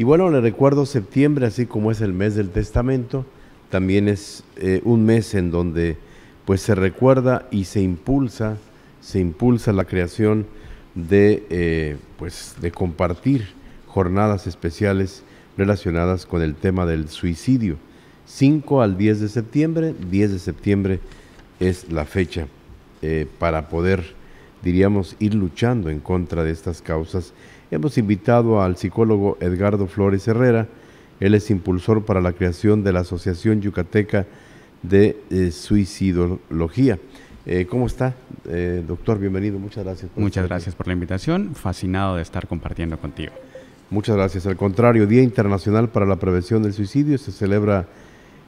Y bueno, le recuerdo septiembre, así como es el mes del testamento, también es eh, un mes en donde pues se recuerda y se impulsa, se impulsa la creación de eh, pues de compartir jornadas especiales relacionadas con el tema del suicidio. 5 al 10 de septiembre, 10 de septiembre es la fecha eh, para poder, diríamos, ir luchando en contra de estas causas Hemos invitado al psicólogo Edgardo Flores Herrera. Él es impulsor para la creación de la Asociación Yucateca de eh, Suicidología. Eh, ¿Cómo está, eh, doctor? Bienvenido, muchas gracias. muchas gracias por la invitación, fascinado de estar compartiendo contigo. Muchas gracias. Al contrario, Día Internacional para la Prevención del Suicidio se celebra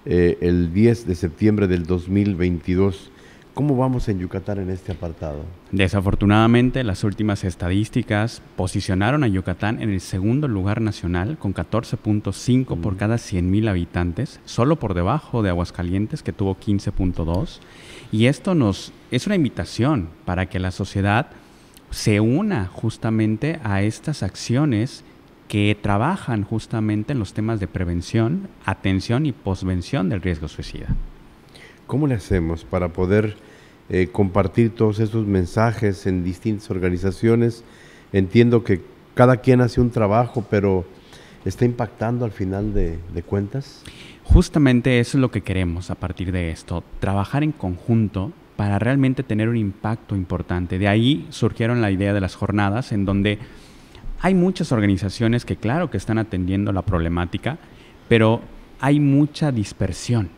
el 10 de septiembre del 2022. ¿Cómo vamos en Yucatán en este apartado? Desafortunadamente, las últimas estadísticas posicionaron a Yucatán en el segundo lugar nacional con 14.5 por mm. cada 100.000 habitantes, solo por debajo de Aguascalientes que tuvo 15.2. Y esto nos es una invitación para que la sociedad se una justamente a estas acciones que trabajan justamente en los temas de prevención, atención y posvención del riesgo suicida. ¿Cómo le hacemos para poder eh, compartir todos esos mensajes en distintas organizaciones? Entiendo que cada quien hace un trabajo, pero ¿está impactando al final de, de cuentas? Justamente eso es lo que queremos a partir de esto, trabajar en conjunto para realmente tener un impacto importante. De ahí surgieron la idea de las jornadas en donde hay muchas organizaciones que claro que están atendiendo la problemática, pero hay mucha dispersión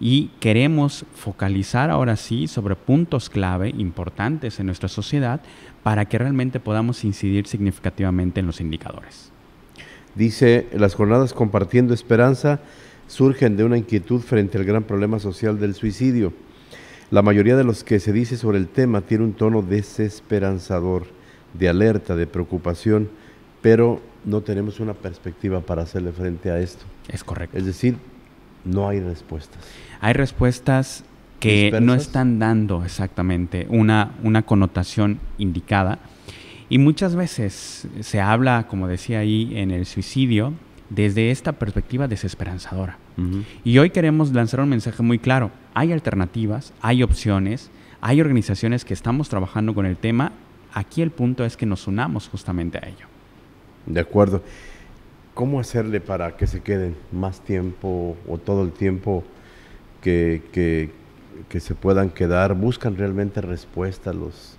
y queremos focalizar ahora sí sobre puntos clave importantes en nuestra sociedad para que realmente podamos incidir significativamente en los indicadores. Dice, las jornadas compartiendo esperanza surgen de una inquietud frente al gran problema social del suicidio. La mayoría de los que se dice sobre el tema tiene un tono desesperanzador, de alerta, de preocupación, pero no tenemos una perspectiva para hacerle frente a esto. Es correcto. Es decir, no hay respuestas. Hay respuestas que no están dando exactamente una, una connotación indicada. Y muchas veces se habla, como decía ahí, en el suicidio desde esta perspectiva desesperanzadora. Y hoy queremos lanzar un mensaje muy claro. Hay alternativas, hay opciones, hay organizaciones que estamos trabajando con el tema. Aquí el punto es que nos unamos justamente a ello. De acuerdo. ¿Cómo hacerle para que se queden más tiempo o todo el tiempo que, se puedan quedar? ¿Buscan realmente respuesta los,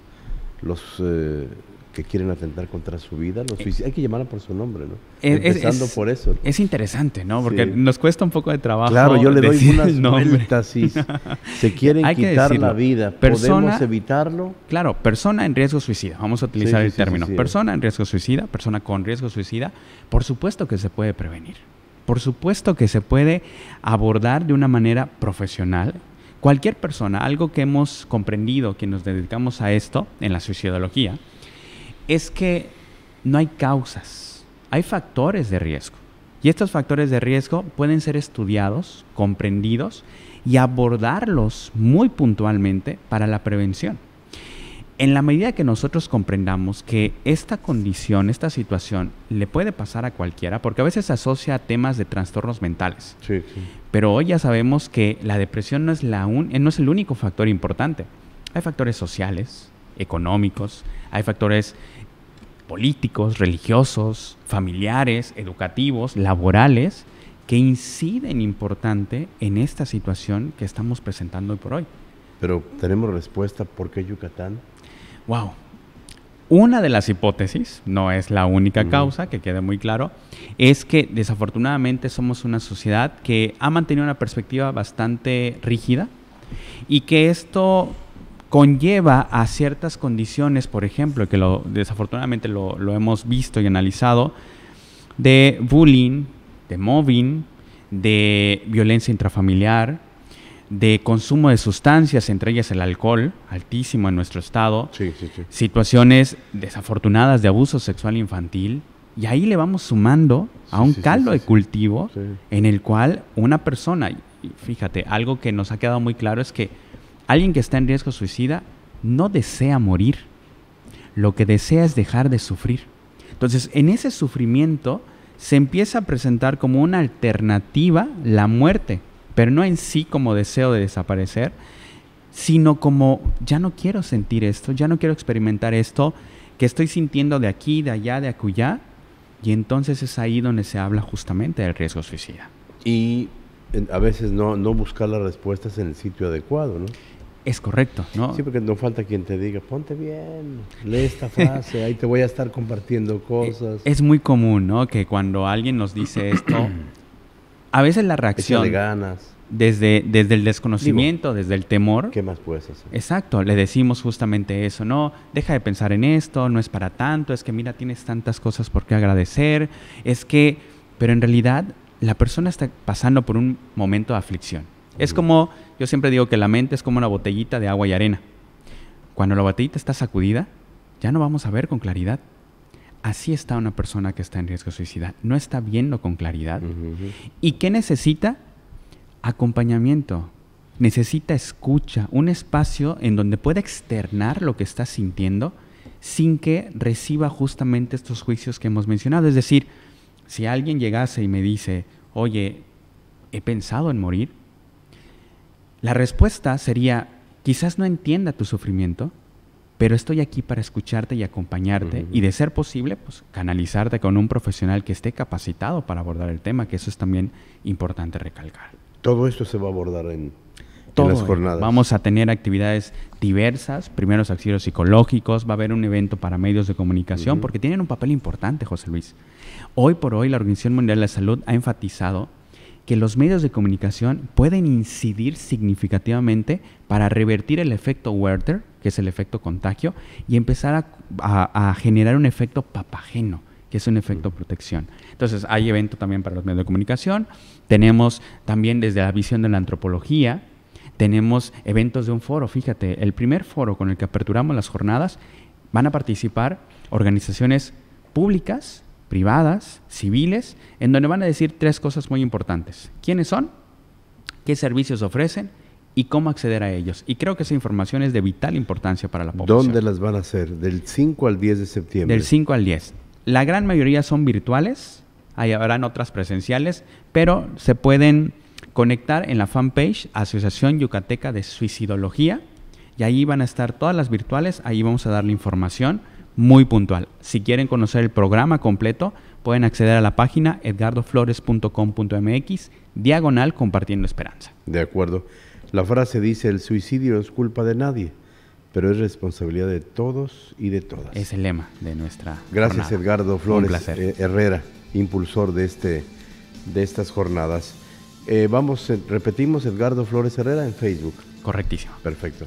los eh, que quieren atentar contra su vida, eh, Hay que llamarla por su nombre, ¿no? Eh, Empezando por eso. Es interesante, ¿no? Porque nos cuesta un poco de trabajo. Claro, yo le doy unas vueltas se quieren quitar la vida. Persona, ¿Podemos evitarlo? Claro, persona en riesgo suicida. Vamos a utilizar el término. persona en riesgo suicida, persona con riesgo suicida, por supuesto que se puede prevenir. Por supuesto que se puede abordar de una manera profesional, cualquier persona, algo que hemos comprendido que nos dedicamos a esto en la suicidología, es que no hay causas, hay factores de riesgo. Y estos factores de riesgo pueden ser estudiados, comprendidos y abordarlos muy puntualmente para la prevención. En la medida que nosotros comprendamos que esta condición, esta situación, le puede pasar a cualquiera, porque a veces se asocia a temas de trastornos mentales. Pero hoy ya sabemos que la depresión no es, la eh, no es el único factor importante. Hay factores sociales, económicos, hay factores políticos, religiosos, familiares, educativos, laborales, que inciden importante en esta situación que estamos presentando hoy por hoy. Pero tenemos respuesta por qué Yucatán. Wow. Una de las hipótesis, no es la única causa, que quede muy claro, es que desafortunadamente somos una sociedad que ha mantenido una perspectiva bastante rígida y que esto conlleva a ciertas condiciones, por ejemplo, que lo, desafortunadamente lo, hemos visto y analizado, de bullying, de mobbing, de violencia intrafamiliar, de consumo de sustancias, entre ellas el alcohol, altísimo en nuestro estado, situaciones desafortunadas de abuso sexual infantil, y ahí le vamos sumando a un caldo de cultivo en el cual una persona, fíjate, algo que nos ha quedado muy claro es que Alguien que está en riesgo suicida no desea morir. Lo que desea es dejar de sufrir. Entonces, en ese sufrimiento se empieza a presentar como una alternativa la muerte, pero no en sí como deseo de desaparecer, sino como ya no quiero sentir esto, ya no quiero experimentar esto que estoy sintiendo de aquí, de allá, de acullá. Y entonces es ahí donde se habla justamente del riesgo suicida. Y a veces no, buscar las respuestas en el sitio adecuado, ¿no? Es correcto, ¿no? Sí, porque no falta quien te diga, ponte bien, lee esta frase, ahí te voy a estar compartiendo eh, cosas. Es muy común, ¿no? Que cuando alguien nos dice esto, a veces la reacción... De ganas. Desde, desde el desconocimiento, desde el temor. ¿Qué más puedes hacer? Exacto, le decimos justamente eso, ¿no? Deja de pensar en esto, no es para tanto, es que mira, tienes tantas cosas por qué agradecer, es que... Pero en realidad la persona está pasando por un momento de aflicción es como, yo siempre digo que la mente es como una botellita de agua y arena. Cuando la botellita está sacudida, ya no vamos a ver con claridad. Así está una persona que está en riesgo de suicida. No está viendo con claridad. ¿Y qué necesita? Acompañamiento. Necesita escucha, un espacio en donde pueda externar lo que está sintiendo sin que reciba justamente estos juicios que hemos mencionado. Es decir, si alguien llegase y me dice, oye, he pensado en morir, la respuesta sería, quizás no entienda tu sufrimiento, pero estoy aquí para escucharte y acompañarte y de ser posible, pues canalizarte con un profesional que esté capacitado para abordar el tema, que eso es también importante recalcar. Todo esto se va a abordar en, todas las jornadas. Vamos a tener actividades diversas, primeros auxilios psicológicos, va a haber un evento para medios de comunicación, porque tienen un papel importante, José Luis. Hoy por hoy la Organización Mundial de la Salud ha enfatizado que los medios de comunicación pueden incidir significativamente para revertir el efecto Werther, que es el efecto contagio, y empezar a, generar un efecto papageno que es un efecto protección. Entonces, hay evento también para los medios de comunicación, tenemos también desde la visión de la antropología, tenemos eventos de un foro, fíjate, el primer foro con el que aperturamos las jornadas van a participar organizaciones públicas privadas, civiles, en donde van a decir tres cosas muy importantes. ¿Quiénes son? ¿Qué servicios ofrecen? ¿Y cómo acceder a ellos? Y creo que esa información es de vital importancia para la población. ¿Dónde las van a hacer? ¿Del 5 al 10 de septiembre? Del 5 al 10. La gran mayoría son virtuales, ahí habrán otras presenciales, pero se pueden conectar en la fanpage Asociación Yucateca de Suicidología y ahí van a estar todas las virtuales, ahí vamos a dar la información muy puntual. Si quieren conocer el programa completo, pueden acceder a la página edgardoflores.com.mx, diagonal compartiendo esperanza. De acuerdo. La frase dice, el suicidio es culpa de nadie, pero es responsabilidad de todos y de todas. Es el lema de nuestra... Gracias Edgardo Flores eh, Herrera, impulsor de, este, de estas jornadas. Eh, vamos, eh, repetimos, Edgardo Flores Herrera en Facebook. Correctísimo. Perfecto.